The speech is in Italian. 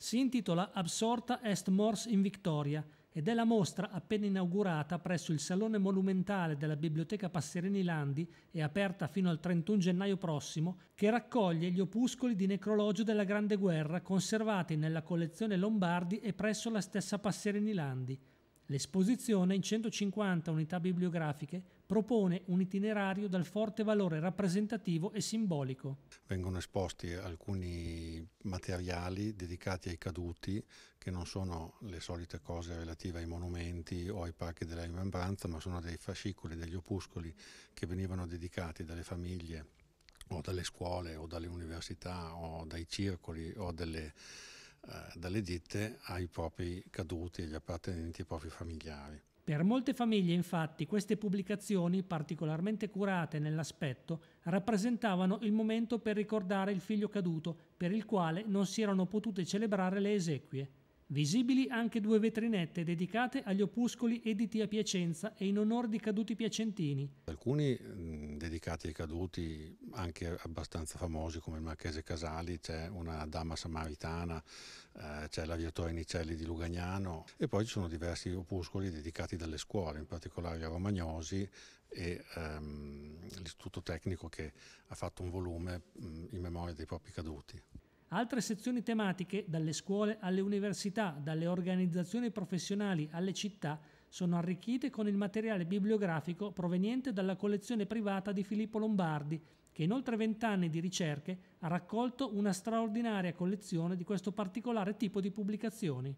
Si intitola Absorta est mors in Victoria ed è la mostra appena inaugurata presso il Salone Monumentale della Biblioteca Passerini Landi e aperta fino al 31 gennaio prossimo, che raccoglie gli opuscoli di necrologio della Grande Guerra conservati nella collezione Lombardi e presso la stessa Passerini Landi. L'esposizione in 150 unità bibliografiche propone un itinerario dal forte valore rappresentativo e simbolico. Vengono esposti alcuni materiali dedicati ai caduti, che non sono le solite cose relative ai monumenti o ai parchi della rimembranza, ma sono dei fascicoli, degli opuscoli che venivano dedicati dalle famiglie o dalle scuole o dalle università o dai circoli o dalle eh, dalle ditte ai propri caduti, e agli appartenenti ai propri familiari. Per molte famiglie infatti queste pubblicazioni, particolarmente curate nell'aspetto, rappresentavano il momento per ricordare il figlio caduto, per il quale non si erano potute celebrare le esequie. Visibili anche due vetrinette dedicate agli opuscoli editi a Piacenza e in onore di caduti piacentini. Alcuni mm, dedicati ai caduti, anche abbastanza famosi come il Marchese Casali, c'è una Dama Samaritana, eh, c'è l'Aviatore Nicelli di Lugagnano e poi ci sono diversi opuscoli dedicati dalle scuole, in particolare a Romagnosi e ehm, l'Istituto Tecnico che ha fatto un volume mh, mm, in memoria dei propri caduti. Altre sezioni tematiche, dalle scuole alle università, dalle organizzazioni professionali alle città, sono arricchite con il materiale bibliografico proveniente dalla collezione privata di Filippo Lombardi, che in oltre vent'anni di ricerche ha raccolto una straordinaria collezione di questo particolare tipo di pubblicazioni.